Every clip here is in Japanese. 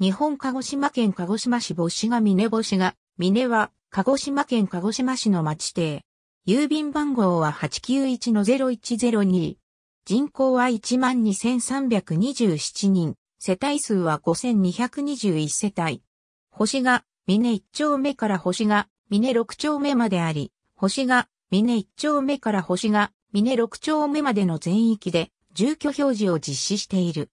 日本鹿児島県鹿児島市母子が峰母子が、峰は、鹿児島県鹿児島市の町邸。郵便番号は891-0102。人口は12,327人。世帯数は5,221世帯。星が、峰1丁目から星が、峰6丁目まであり、星が、峰1丁目から星が、峰6丁目までの全域で、住居表示を実施している。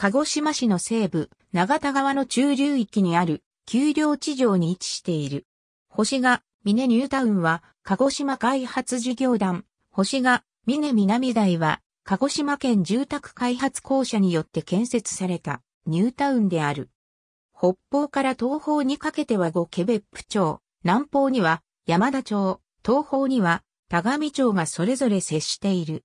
鹿児島市の西部、長田川の中流域にある、丘陵地上に位置している。星が、峰ニュータウンは、鹿児島開発事業団、星が、峰南台は、鹿児島県住宅開発公社によって建設された、ニュータウンである。北方から東方にかけては五ケベップ町、南方には山田町、東方には田上町がそれぞれ接している。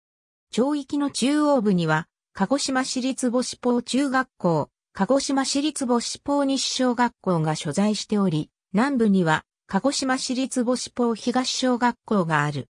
町域の中央部には鹿児島市立母子校中学校、鹿児島市立母子校西小学校が所在しており、南部には鹿児島市立母子校東小学校がある。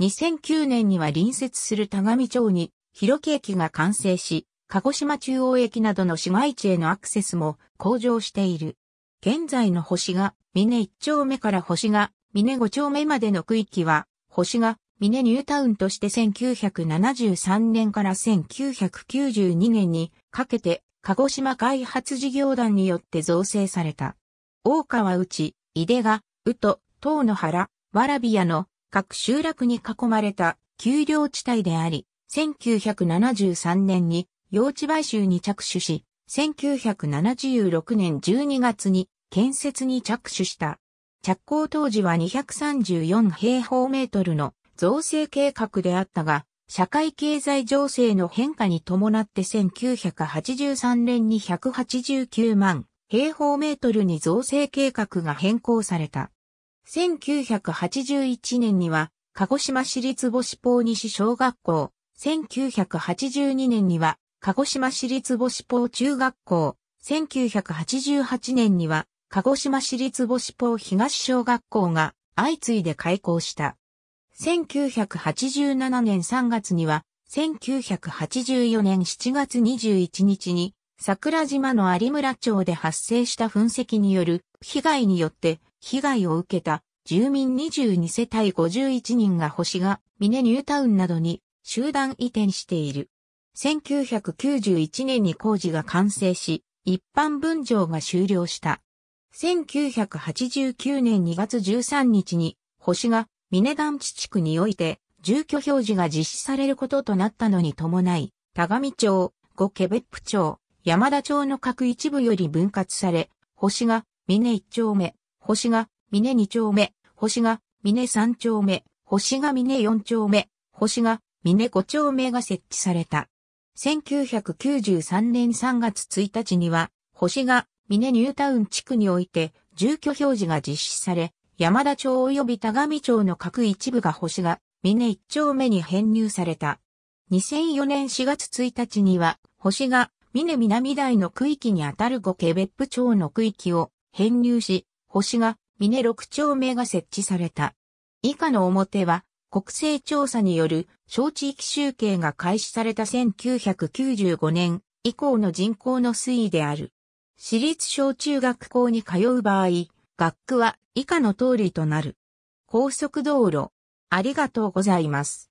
2009年には隣接する田上町に広木駅が完成し、鹿児島中央駅などの市街地へのアクセスも向上している。現在の星が峰1丁目から星が峰5丁目までの区域は、星がミネニュータウンとして1973年から1992年にかけて鹿児島開発事業団によって造成された。大川内、井出が、宇都、東の原、蕨屋の各集落に囲まれた丘陵地帯であり、1973年に用地買収に着手し、1976年12月に建設に着手した。着工当時は234平方メートルの造成計画であったが、社会経済情勢の変化に伴って1983年に189万平方メートルに造成計画が変更された。1981年には、鹿児島市立母子法西小学校、1982年には、鹿児島市立母子法中学校、1988年には、鹿児島市立母子法東小学校が相次いで開校した。1987年3月には、1984年7月21日に、桜島の有村町で発生した噴石による被害によって被害を受けた住民22世帯51人が星が峰ニュータウンなどに集団移転している。1991年に工事が完成し、一般分譲が終了した。1989年2月13日に星が峰団地地区において、住居表示が実施されることとなったのに伴い、田上町、五ケベップ町、山田町の各一部より分割され、星が、峰一丁目、星が、峰二丁目、星が、峰三丁目、星が峰四丁目、星が、峰五丁目が設置された。1993年3月1日には、星が、峰ニュータウン地区において、住居表示が実施され、山田町及び田上町の各一部が星が峰一丁目に編入された。2004年4月1日には、星が峰南台の区域にあたる五家別府町の区域を編入し、星が峰六丁目が設置された。以下の表は、国勢調査による小地域集計が開始された1995年以降の人口の推移である。私立小中学校に通う場合、学区は以下の通りとなる。高速道路。ありがとうございます。